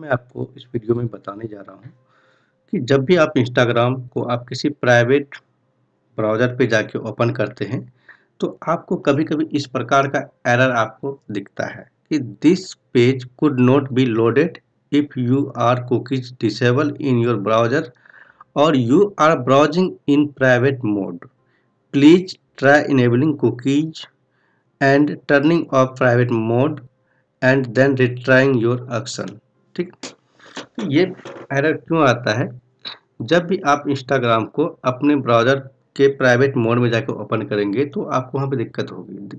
मैं आपको इस वीडियो में बताने जा रहा हूँ कि जब भी आप इंस्टाग्राम को आप किसी प्राइवेट ब्राउज़र पे जाके ओपन करते हैं तो आपको कभी कभी इस प्रकार का एरर आपको दिखता है कि this page could not be loaded if you are cookies disable in your browser और you are browsing in private mode please try enabling cookies and turning off private mode and then retrying your action ठीक तो ये error क्यों आता है जब भी आप इंस्टाग्राम को अपने ब्राउज़र के प्राइवेट मोड में जाकर ओपन करेंगे तो आपको वहाँ पे दिक्कत होगी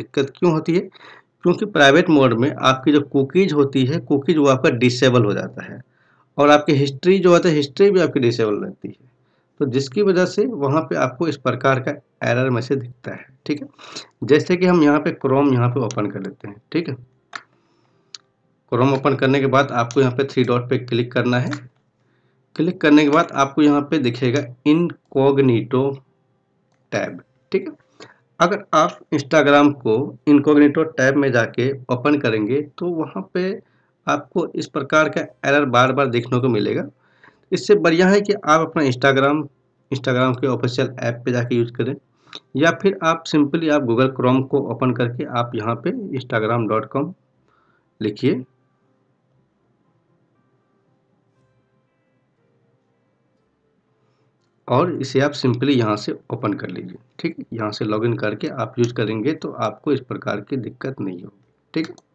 दिक्कत क्यों होती है क्योंकि प्राइवेट मोड में आपकी जो कुकीज़ होती है कुकीज़ वो आपका डिसेबल हो जाता है और आपकी हिस्ट्री जो होता है हिस्ट्री भी आपकी डिसेबल रहती है तो जिसकी वजह से वहाँ पे आपको इस प्रकार का एरर मैसेज दिखता है ठीक है जैसे कि हम यहाँ पे क्रोम यहाँ पे ओपन कर लेते हैं ठीक है क्रोम ओपन करने के बाद आपको यहाँ पे थ्री डॉट पे क्लिक करना है क्लिक करने के बाद आपको यहाँ पे दिखेगा इनकॉग्निटो टैब ठीक है अगर आप इंस्टाग्राम को इनकॉग्निटो टैब में जाके ओपन करेंगे तो वहाँ पे आपको इस प्रकार का एरर बार बार देखने को मिलेगा इससे बढ़िया है कि आप अपना इंस्टाग्राम इंस्टाग्राम के ऑफिशियल ऐप पे जाके यूज़ करें या फिर आप सिंपली आप गूगल क्रोम को ओपन करके आप यहाँ पे इंस्टाग्राम लिखिए और इसे आप सिंपली यहाँ से ओपन कर लीजिए ठीक यहाँ से लॉगिन करके आप यूज करेंगे तो आपको इस प्रकार की दिक्कत नहीं होगी ठीक है